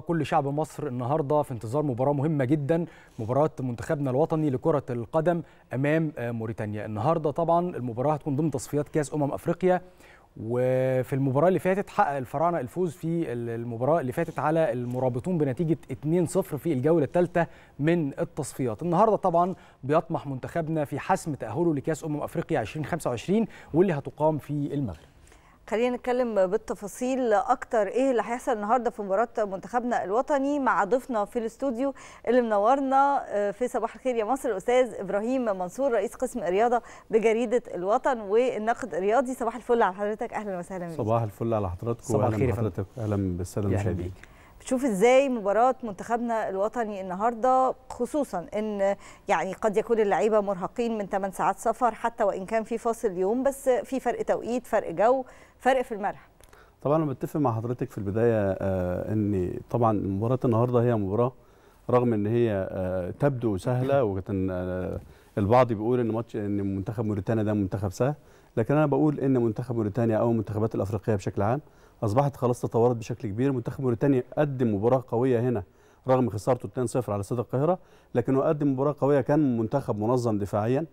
كل شعب مصر النهارده في انتظار مباراه مهمه جدا مباراه منتخبنا الوطني لكره القدم امام موريتانيا النهارده طبعا المباراه هتكون ضمن تصفيات كاس امم افريقيا وفي المباراه اللي فاتت حقق الفراعنه الفوز في المباراه اللي فاتت على المرابطون بنتيجه 2-0 في الجوله الثالثه من التصفيات النهارده طبعا بيطمح منتخبنا في حسم تاهله لكاس امم افريقيا 2025 واللي هتقام في المغرب خلينا نتكلم بالتفاصيل اكتر ايه اللي هيحصل النهارده في مباراه منتخبنا الوطني مع ضيفنا في الاستوديو اللي منورنا آه، في صباح الخير يا مصر الاستاذ ابراهيم منصور رئيس قسم الرياضه بجريده الوطن والناقد الرياضي صباح الفل على حضرتك اهلا وسهلا بيك صباح الفل على حضراتكم صباح الخير حضرتك اهلا بالساده المشاهدين تشوف ازاي مباراه منتخبنا الوطني النهارده خصوصا ان يعني قد يكون اللعيبه مرهقين من 8 ساعات سفر حتى وان كان في فاصل يوم بس في فرق توقيت فرق جو فرق في الملعب طبعا انا بتفق مع حضرتك في البدايه آه، ان طبعا مباراه النهارده هي مباراه رغم ان هي آه، تبدو سهله وكان آه، البعض بيقول ان ماتش ان منتخب موريتانيا ده منتخب سهل لكن انا بقول ان منتخب موريتانيا او المنتخبات الافريقيه بشكل عام اصبحت خلاص تطورت بشكل كبير منتخب موريتانيا قدم مباراه قويه هنا رغم خسارته 2-0 على استاد القاهره لكنه قدم مباراه قويه كان منتخب منظم دفاعيا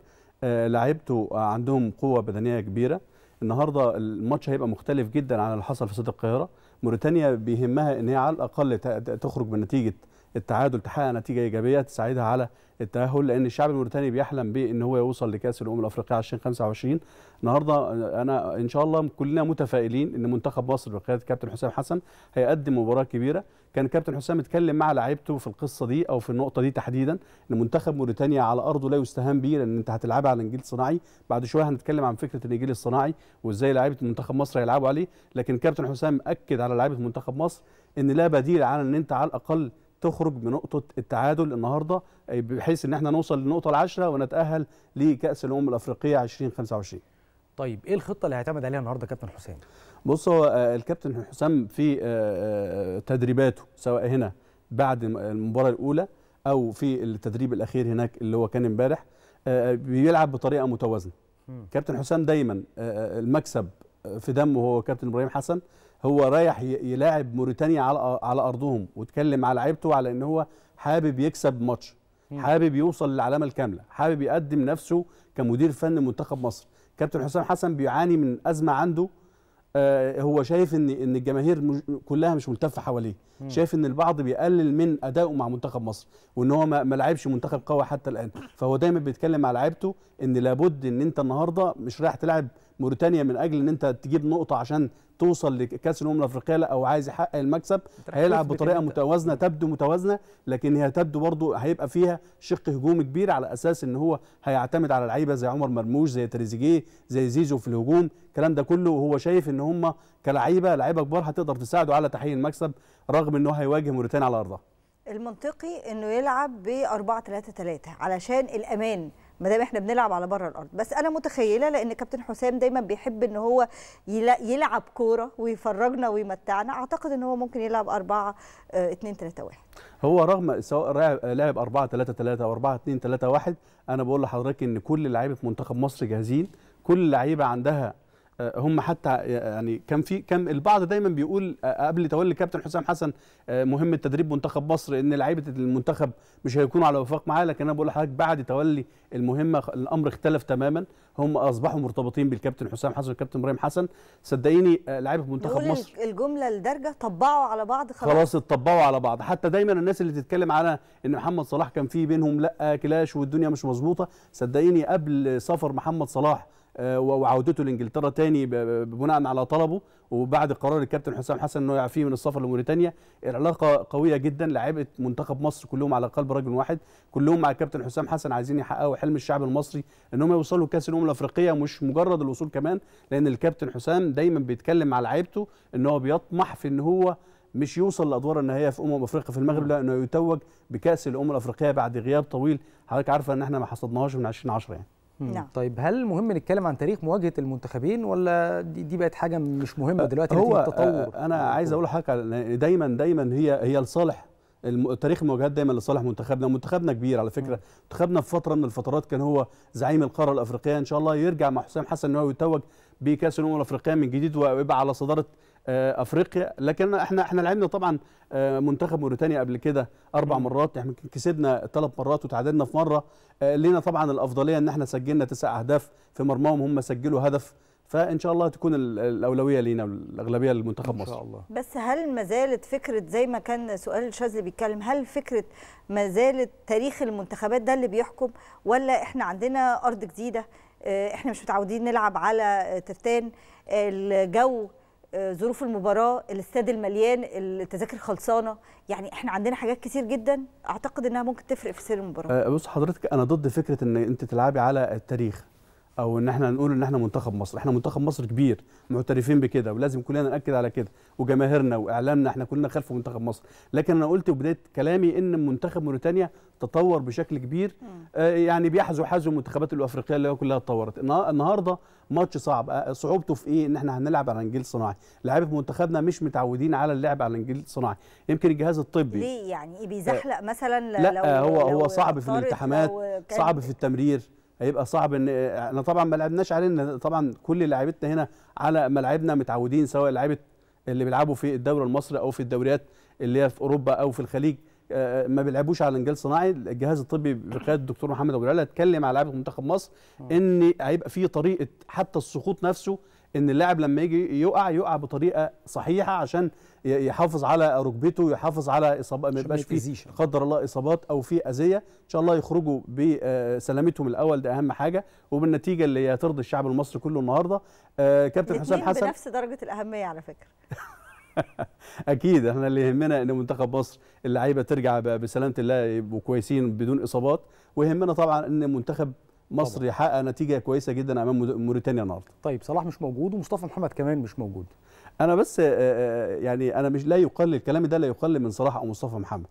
آه، لعيبته آه، عندهم قوه بدنيه كبيره النهارده الماتش هيبقى مختلف جدا عن اللي حصل في استاد القاهره موريتانيا بيهمها ان هي على الاقل تخرج بنتيجه التعادل تحقق نتيجه ايجابيه تساعدها على التاهل لان الشعب الموريتاني بيحلم بان هو يوصل لكاس الامم الافريقيه 2025 النهارده انا ان شاء الله كلنا متفائلين ان منتخب مصر بقياده كابتن حسام حسن هيقدم مباراه كبيره كان كابتن حسام اتكلم مع لعيبته في القصه دي او في النقطه دي تحديدا ان منتخب موريتانيا على ارضه لا يستهان به لان انت هتلعبها على نجيل صناعي بعد شويه هنتكلم عن فكره النجيل الصناعي وازاي لعيبه منتخب مصر هيلعبوا عليه لكن كابتن حسام اكد على لعيبه منتخب مصر ان لا بديل على ان انت على الاقل تخرج بنقطه التعادل النهارده بحيث ان احنا نوصل للنقطه العاشره ونتاهل لكاس الامم الافريقيه 2025 طيب ايه الخطه اللي هيعتمد عليها النهارده كابتن حسام بص هو آه، الكابتن حسام في آه، آه، تدريباته سواء هنا بعد المباراه الاولى او في التدريب الاخير هناك اللي هو كان امبارح بيلعب بطريقه متوازنه كابتن حسام دايما المكسب في دمه هو كابتن ابراهيم حسن هو رايح يلاعب موريتانيا على على ارضهم واتكلم على لعيبته على ان هو حابب يكسب ماتش حابب يوصل للعلامه الكامله حابب يقدم نفسه كمدير فني منتخب مصر كابتن حسام حسن بيعاني من ازمه عنده آه هو شايف ان ان الجماهير مج... كلها مش ملتفه حواليه شايف ان البعض بيقلل من ادائه مع منتخب مصر وان هو ما لعبش منتخب قوي حتى الان فهو دايما بيتكلم مع لعيبته ان لابد ان انت النهارده مش رايح تلعب موريتانيا من اجل ان انت تجيب نقطه عشان توصل لكاس الامم الافريقيه او عايز يحقق المكسب هيلعب بطريقه متوازنه تبدو متوازنه لكن هي تبدو برضو هيبقى فيها شق هجومي كبير على اساس ان هو هيعتمد على لعيبه زي عمر مرموش زي تريزيجيه زي زيزو في الهجوم الكلام ده كله وهو شايف ان هم كلعيبه لعيبه كبار هتقدر تساعده على تحقيق المكسب رغم ان هو هيواجه موريتانيا على ارضها المنطقي انه يلعب ب 4 3 3 علشان الامان ما دام احنا بنلعب على بره الارض بس انا متخيله لان كابتن حسام دايما بيحب ان هو يلعب كوره ويفرجنا ويمتعنا اعتقد ان هو ممكن يلعب 4 2 3 1 هو رغم سواء لعب 4 3 3 او 4 2 3 1 انا بقول لحضرتك ان كل لعيبه منتخب مصر جاهزين كل لعيبه عندها آه، هم حتى آه، يعني كان في كان البعض دايما بيقول آه، قبل تولي كابتن حسام حسن مهمه تدريب منتخب مصر ان لعيبه المنتخب مش هيكونوا على وفاق معاه لكن انا بقول لحضرتك بعد تولي المهمه الامر اختلف تماما هم اصبحوا مرتبطين بالكابتن حسام حسن والكابتن ابراهيم حسن صدقيني لعيبه منتخب مصر الجمله لدرجه طبعوا على بعض خلاص خلاص اتطبعوا على بعض حتى دايما الناس اللي تتكلم على ان محمد صلاح كان في بينهم لا كلاش والدنيا مش مظبوطه صدقيني قبل سفر محمد صلاح آه، وعودته لانجلترا تاني بناء على طلبه وبعد قرار الكابتن حسام حسن انه يعفيه من السفر لموريتانيا العلاقه قويه جدا لعيبه منتخب مصر كلهم على قلب رجل واحد كلهم مع الكابتن حسام حسن عايزين يحققوا حلم الشعب المصري انهم يوصلوا كاس الامم الافريقيه مش مجرد الوصول كمان لان الكابتن حسام دايما بيتكلم مع لعيبته ان هو بيطمح في ان هو مش يوصل لادوار النهائيه في امم افريقيا في المغرب نعم. لا انه يتوج بكاس الامم الافريقيه بعد غياب طويل حضرتك عارفه ان احنا ما حصدناهاش من 2010 يعني نعم. طيب هل مهم نتكلم عن تاريخ مواجهه المنتخبين ولا دي, دي بقت حاجه مش مهمه أه، دلوقتي هو التطور أه، انا عايز اقول لحضرتك يعني دايما دايما هي هي لصالح تاريخ المواجهات دايما لصالح منتخبنا ومنتخبنا كبير على فكره منتخبنا في فتره من الفترات كان هو زعيم القاره الافريقيه ان شاء الله يرجع مع حسام حسن ان هو يتوج بكاس الامم الافريقيه من جديد ويبقى على صداره آه، افريقيا لكن احنا احنا لعبنا طبعا آه، منتخب موريتانيا قبل كده اربع مرات احنا كسبنا ثلاث مرات وتعادلنا في مره آه، لينا طبعا الافضليه ان احنا سجلنا تسع اهداف في مرماهم هم سجلوا هدف فان شاء الله تكون الاولويه لينا الاغلبيه للمنتخب مصر ان شاء الله بس هل ما زالت فكره زي ما كان سؤال شاذلي بيتكلم هل فكره ما زالت تاريخ المنتخبات ده اللي بيحكم ولا احنا عندنا ارض جديده احنا مش متعودين نلعب على ترتان الجو ظروف المباراه الاستاد المليان التذاكر خلصانه يعني احنا عندنا حاجات كتير جدا اعتقد انها ممكن تفرق في سير المباراه آه، بص حضرتك انا ضد فكره ان انت تلعبي على التاريخ او ان احنا نقول ان احنا منتخب مصر احنا منتخب مصر كبير معترفين بكده ولازم كلنا ناكد على كده وجماهيرنا واعلامنا احنا كلنا خلف منتخب مصر لكن انا قلت وبدايه كلامي ان منتخب موريتانيا تطور بشكل كبير آه يعني بيحذو حذو المنتخبات الافريقيه اللي هي كلها اتطورت النهارده ماتش صعب آه، صعوبته في ايه ان احنا هنلعب على انجيل صناعي لعيبه منتخبنا مش متعودين على اللعب على انجيل صناعي يمكن الجهاز الطبي ليه يعني إيه، آه، بيزحلق مثلا لا لو آه، هو لو هو صعب في الامتحانات صعب في التمرير هيبقى صعب ان احنا طبعا ما لعبناش علينا طبعا كل لاعيبتنا هنا على ملاعبنا متعودين سواء لعيبه اللي بيلعبوا في الدوري المصري او في الدوريات اللي هي في اوروبا او في الخليج آه، آه، ما بيلعبوش على انجيل صناعي الجهاز الطبي بقياده الدكتور محمد ابو العلا اتكلم على لعيبه منتخب مصر ان هيبقى في طريقه حتى السقوط نفسه ان اللاعب لما يجي يقع يقع بطريقه صحيحه عشان يحافظ على ركبته يحافظ على اصابه ما يبقاش فيه قدر الله اصابات او في اذيه ان شاء الله يخرجوا بسلامتهم آه، الاول ده اهم حاجه وبالنتيجه اللي هترضي الشعب المصري كله النهارده آه، كابتن حسام حسن بنفس درجه الاهميه على فكره اكيد احنا اللي يهمنا ان منتخب مصر اللعيبه ترجع بسلامه الله يبقوا كويسين بدون اصابات ويهمنا طبعا ان منتخب مصر يحقق نتيجه كويسه جدا امام موريتانيا النهارده طيب صلاح مش موجود ومصطفى محمد كمان مش موجود انا بس آه، آه، آه، يعني انا مش لا يقلل كلامي ده لا يقلل من صلاح او مصطفى محمد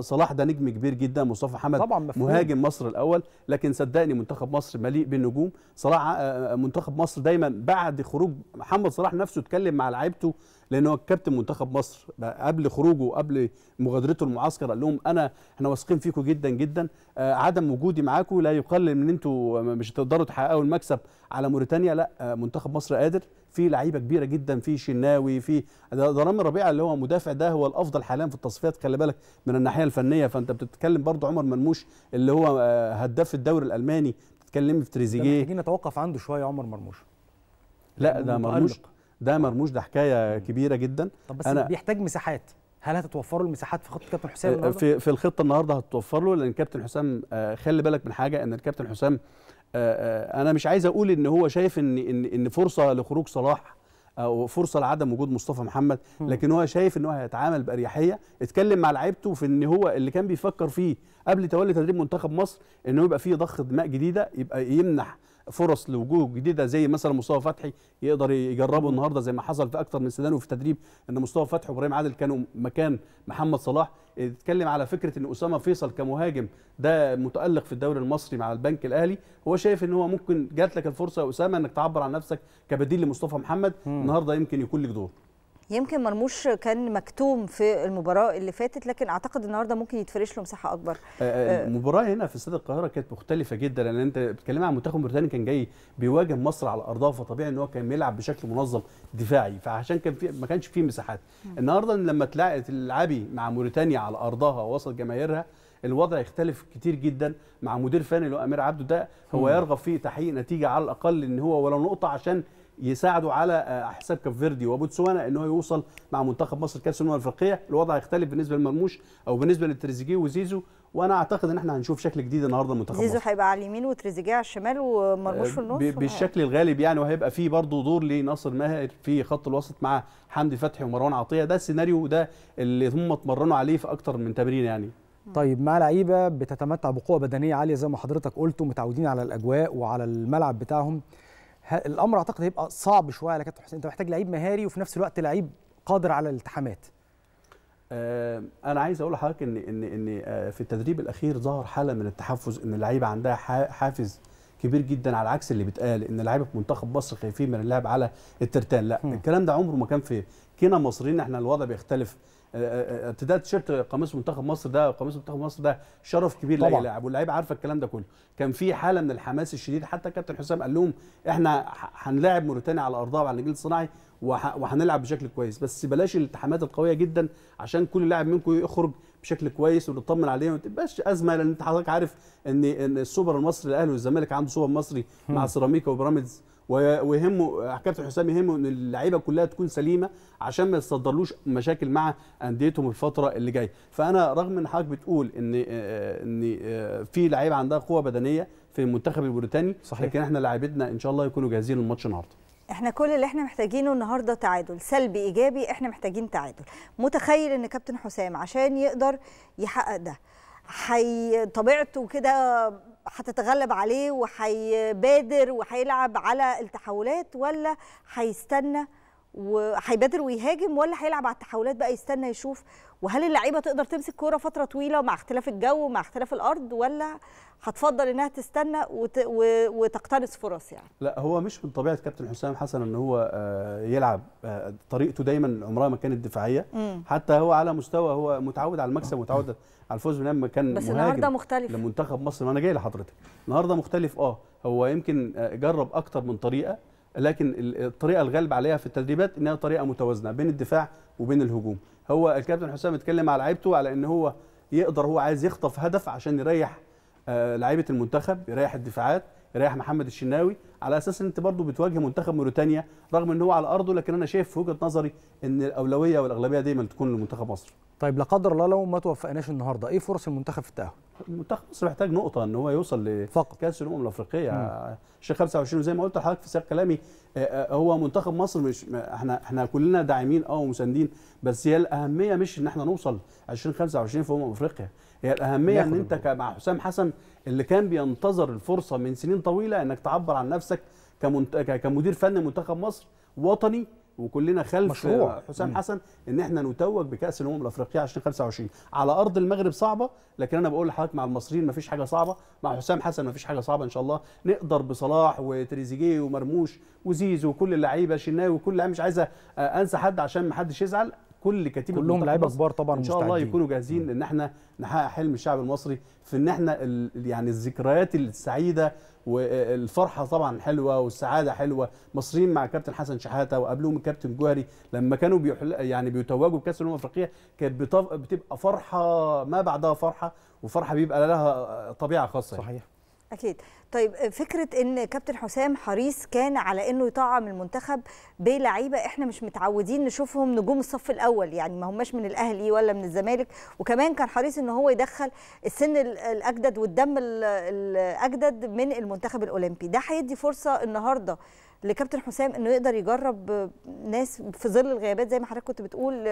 صلاح ده نجم كبير جدا مصطفى محمد طبعا مهاجم مصر الاول لكن صدقني منتخب مصر مليء بالنجوم صلاح منتخب مصر دايما بعد خروج محمد صلاح نفسه اتكلم مع لعيبته لان هو كابتن منتخب مصر قبل خروجه قبل مغادرته المعسكر قال لهم انا احنا واثقين فيكم جدا جدا عدم وجودي معاكم لا يقلل من انتوا مش هتقدروا تحققوا المكسب على موريتانيا لا منتخب مصر قادر في لعيبه كبيره جدا في شناوي في ده رامي ربيعه اللي هو مدافع ده هو الافضل حاليا في التصفيات خلي بالك من الناحيه الفنيه فانت بتتكلم برضه عمر مرموش اللي هو آه، هداف الدوري الالماني بتتكلمي في تريزيجيه محتاجين نتوقف عنده شويه عمر مرموش لا ده مرموش ده مرموش ده حكايه كبيره جدا طب بس أنا بيحتاج مساحات هل هتتوفروا المساحات في خطه كابتن حسام آه، في في الخطه النهارده هتتوفر له لان كابتن حسام آه، خلي بالك من حاجه ان الكابتن حسام آه، آه، انا مش عايز اقول ان هو شايف ان ان ان فرصه لخروج صلاح او آه، فرصه لعدم وجود مصطفى محمد لكن هو شايف ان هو هيتعامل باريحيه اتكلم مع لعيبته في ان هو اللي كان بيفكر فيه قبل تولي تدريب منتخب مصر ان هو يبقى فيه ضخ دماء جديده يبقى يمنح فرص لوجوه جديده زي مثلا مصطفى فتحي يقدر يجربه النهارده زي ما حصل في اكثر من سنه وفي التدريب ان مصطفى فتحي وابراهيم عادل كانوا مكان محمد صلاح اتكلم على فكره ان اسامه فيصل كمهاجم ده متالق في الدوري المصري مع البنك الاهلي هو شايف ان هو ممكن جات لك الفرصه يا اسامه انك تعبر عن نفسك كبديل لمصطفى محمد النهارده يمكن يكون لك دور يمكن مرموش كان مكتوم في المباراه اللي فاتت لكن اعتقد النهارده ممكن يتفرش له مساحه اكبر آه، آه، آه. المباراه هنا في استاد القاهره كانت مختلفه جدا لان انت بتتكلم عن منتخب موريتانيا كان جاي بيواجه مصر على ارضها فطبيعي ان هو كان بيلعب بشكل منظم دفاعي فعشان كان في ما كانش فيه مساحات النهارده لما تلعبي مع موريتانيا على ارضها وسط جماهيرها الوضع يختلف كتير جدا مع مدير فني اللي هو امير عبده ده هو يرغب في تحقيق نتيجه على الاقل ان هو ولا نقطه عشان يساعدوا على آه، حساب كاب فيردي وبوتسوانا ان هو يوصل مع منتخب مصر كاس الامم الافريقيه الوضع يختلف بالنسبه لمرموش او بالنسبه لتريزيجيه وزيزو وانا اعتقد ان احنا هنشوف شكل جديد النهارده المنتخب زيزو هيبقى على اليمين وتريزيجيه على الشمال ومرموش في آه، النص بالشكل الغالب يعني وهيبقى فيه برضه دور لناصر ماهر في خط الوسط مع حمدي فتحي ومروان عطيه ده السيناريو ده اللي هم اتمرنوا عليه في اكتر من تمرين يعني طيب مع لعيبه بتتمتع بقوه بدنيه عاليه زي ما حضرتك قلت ومتعودين على الاجواء وعلى الملعب بتاعهم الامر اعتقد هيبقى صعب شويه على كابتن حسين انت محتاج لعيب مهاري وفي نفس الوقت لعيب قادر على الالتحامات آه، انا عايز اقول لحضرتك ان ان ان آه، في التدريب الاخير ظهر حاله من التحفز ان اللعيبه عندها حافز كبير جدا على عكس اللي بيتقال ان لعيبه منتخب مصر خايفين من اللعب على الترتان لا م. الكلام ده عمره ما كان في كنا مصريين احنا الوضع بيختلف ارتداد آه، آه، آه، تيشيرت قميص منتخب مصر ده قميص منتخب مصر ده شرف كبير لاي لاعب واللعيبه عارفه الكلام ده كله كان في حاله من الحماس الشديد حتى كابتن حسام قال لهم احنا هنلاعب موريتانيا على ارضها وعلى النجيل الصناعي وهنلعب بشكل كويس بس بلاش الالتحامات القويه جدا عشان كل لاعب منكم يخرج بشكل كويس ونطمن عليه وما تبقاش ازمه لان انت حضرتك عارف ان السوبر المصري الاهلي والزمالك عنده سوبر مصري مع سيراميكا وبيراميدز ويهمه كابتن حسام يهمه ان اللعيبه كلها تكون سليمه عشان ما يتصدرلوش مشاكل مع انديتهم الفتره اللي جايه فانا رغم ان حضرتك بتقول ان آه، ان آه، في لعيبه عندها قوه بدنيه في المنتخب البريطاني صحيح. لكن احنا لاعبتنا ان شاء الله يكونوا جاهزين للماتش النهارده احنا كل اللي احنا محتاجينه النهارده تعادل سلبي ايجابي احنا محتاجين تعادل متخيل ان كابتن حسام عشان يقدر يحقق ده حي طبيعته كده هتتغلب عليه وهيبادر وهيلعب على التحولات ولا هيستنى وهيبادر ويهاجم ولا هيلعب على التحولات بقى يستنى يشوف وهل اللعيبه تقدر تمسك كوره فتره طويله مع اختلاف الجو مع اختلاف الارض ولا هتفضل انها تستنى وت... و... وتقتنص فرص يعني لا هو مش من طبيعه كابتن حسام حسن ان هو آه، يلعب آه، طريقته دايما عمرها ما كانت دفاعيه حتى هو على مستوى هو متعود على المكسب متعود على الفوز من كان بس النهارده مختلف لمنتخب مصر ما انا جاي لحضرتك النهارده مختلف اه هو يمكن آه، جرب اكتر من طريقه لكن الطريقه الغالب عليها في التدريبات انها طريقه متوازنه بين الدفاع وبين الهجوم هو الكابتن حسام اتكلم على لعيبته على ان هو يقدر هو عايز يخطف هدف عشان يريح آه، لعيبه المنتخب يريح الدفاعات رايح محمد الشناوي على اساس ان انت برضه بتواجه منتخب موريتانيا رغم ان هو على ارضه لكن انا شايف في وجهه نظري ان الاولويه والاغلبيه دايما تكون لمنتخب مصر طيب لا قدر الله لو ما توفقناش النهارده ايه فرص المنتخب في التاهل المنتخب مصر محتاج نقطه ان هو يوصل لكاس الامم الافريقيه شيخ 25 زي ما قلت لحضرتك في سياق كلامي آه، آه، هو منتخب مصر مش احنا احنا كلنا داعمين اه ومساندين بس هي الاهميه مش ان احنا نوصل 2025 في امم افريقيا هي الاهميه ان انت مع حسام حسن اللي كان بينتظر الفرصه من سنين طويله انك تعبر عن نفسك كمنت... كمدير فني منتخب مصر وطني وكلنا خلف مشروع. حسام مم. حسن ان احنا نتوج بكاس الامم الافريقيه 2025 على ارض المغرب صعبه لكن انا بقول لحضرتك مع المصريين مفيش حاجه صعبه مع حسام حسن مفيش حاجه صعبه ان شاء الله نقدر بصلاح وتريزيجيه ومرموش وزيزو وكل اللعيبه شناوي وكل مش عايزه آه، انسى حد عشان محدش يزعل كل كتيبه كلهم لعيبه كبار طبعا ان شاء الله يكونوا جاهزين ان احنا نحقق حلم الشعب المصري في ان احنا يعني الذكريات السعيده والفرحه طبعا حلوه والسعاده حلوه مصريين مع كابتن حسن شحاته وقبلهم الكابتن جوهري لما كانوا بيحل يعني بيتوجوا بكاس الامم الافريقيه كانت بتبقى فرحه ما بعدها فرحه وفرحه بيبقى لها طبيعه خاصه يعني. صحيح اكيد طيب فكره ان كابتن حسام حريص كان على انه يطعم المنتخب بلعيبه احنا مش متعودين نشوفهم نجوم الصف الاول يعني ما هماش من الاهلي ولا من الزمالك وكمان كان حريص ان هو يدخل السن الاجدد والدم الاجدد من المنتخب الاولمبي ده هيدي فرصه النهارده لكابتن حسام انه يقدر يجرب ناس في ظل الغيابات زي ما حضرتك كنت بتقول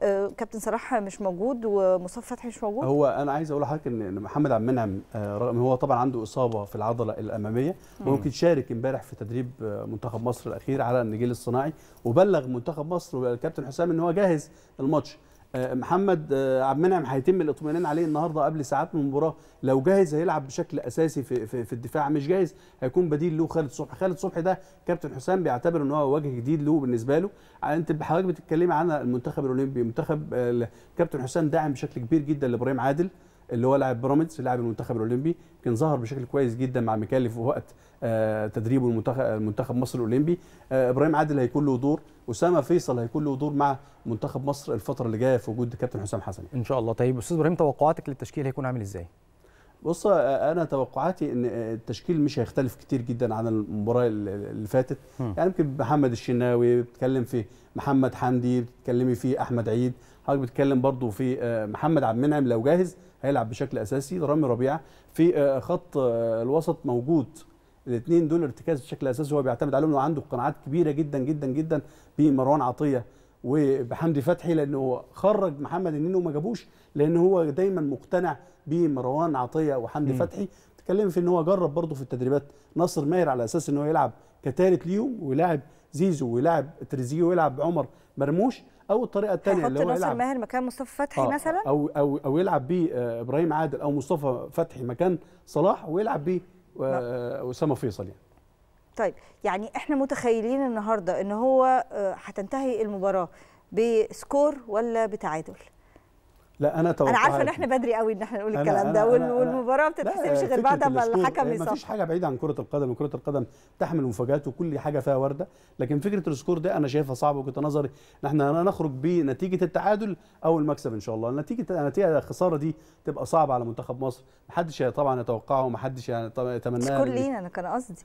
آه، كابتن صلاح مش موجود ومصطفى فتحي مش موجود هو انا عايز اقول لحضرتك ان محمد عبد المنعم آه، رغم هو طبعا عنده اصابه في العضله الاماميه ممكن شارك امبارح في تدريب آه، منتخب مصر الاخير على النجيل الصناعي وبلغ منتخب مصر والكابتن حسام ان هو جاهز الماتش آه، محمد آه، عبد المنعم هيتم الاطمئنان عليه النهارده قبل ساعات من المباراه لو جاهز هيلعب بشكل اساسي في, في, في الدفاع مش جاهز هيكون بديل له خالد صبحي خالد صبحي ده كابتن حسام بيعتبر ان هو وجه جديد له بالنسبه له آه، انت حضرتك بتتكلمي عن المنتخب الاولمبي منتخب كابتن حسام داعم بشكل كبير جدا لابراهيم عادل اللي هو لاعب بيراميدز لاعب المنتخب الاولمبي كان ظهر بشكل كويس جدا مع ميكالي في وقت آه، تدريبه المنتخب المنتخب مصر الاولمبي آه، ابراهيم عادل هيكون له دور اسامه فيصل هيكون له دور مع منتخب مصر الفتره اللي جايه في وجود كابتن حسام حسن ان شاء الله طيب استاذ ابراهيم توقعاتك للتشكيل هيكون عامل ازاي بص آه، انا توقعاتي ان التشكيل مش هيختلف كتير جدا عن المباراه اللي فاتت م. يعني يمكن محمد الشناوي بتتكلم في محمد حمدي بتتكلمي في احمد عيد حضرتك بتتكلم برضو في محمد عبد المنعم لو جاهز هيلعب بشكل اساسي رامي ربيعه في آه، خط آه، الوسط موجود الاثنين دول ارتكاز بشكل اساسي هو بيعتمد عليهم وعنده قناعات كبيره جدا جدا جدا بمروان عطيه وبحمدي فتحي لانه خرج محمد النين وما جابوش لان هو دايما مقتنع بمروان عطيه وحمدي فتحي اتكلم في ان هو جرب برضه في التدريبات ناصر ماهر على اساس ان هو يلعب كتالت ليهم ويلاعب زيزو ويلاعب تريزيجيه ويلعب عمر مرموش او الطريقه الثانيه اللي هو يلعب ناصر ماهر مكان مصطفى فتحي آه مثلا او او او يلعب بيه آه، ابراهيم عادل او مصطفى فتحي مكان صلاح ويلعب بيه نعم. آه، اسامه فيصل يعني طيب يعني احنا متخيلين النهارده ان هو آه، هتنتهي المباراه بسكور ولا بتعادل لا انا توقعت انا عارفه ان احنا بدري قوي ان احنا نقول الكلام ده والمباراه ما بتتحسمش غير بعد ما الحكم يصفر إيه، مفيش حاجه بعيده عن كره القدم كره القدم تحمل مفاجآت وكل حاجه فيها ورده لكن فكره السكور ده انا شايفها صعبه وجهه نظري ان احنا نخرج بنتيجه التعادل او المكسب ان شاء الله نتيجه نتيجه الخساره دي تبقى صعبه على منتخب مصر محدش طبعا يتوقعه ومحدش يتمناها سكور لينا انا كان قصدي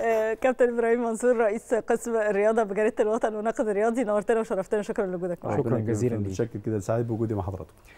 آه، كابتن ابراهيم منصور رئيس قسم الرياضه بجريده الوطن وناقد الرياضي نورتنا وشرفتنا شكرا لوجودك شكرا جزيلا ليك كده سعيد بوجودي مع حضرتك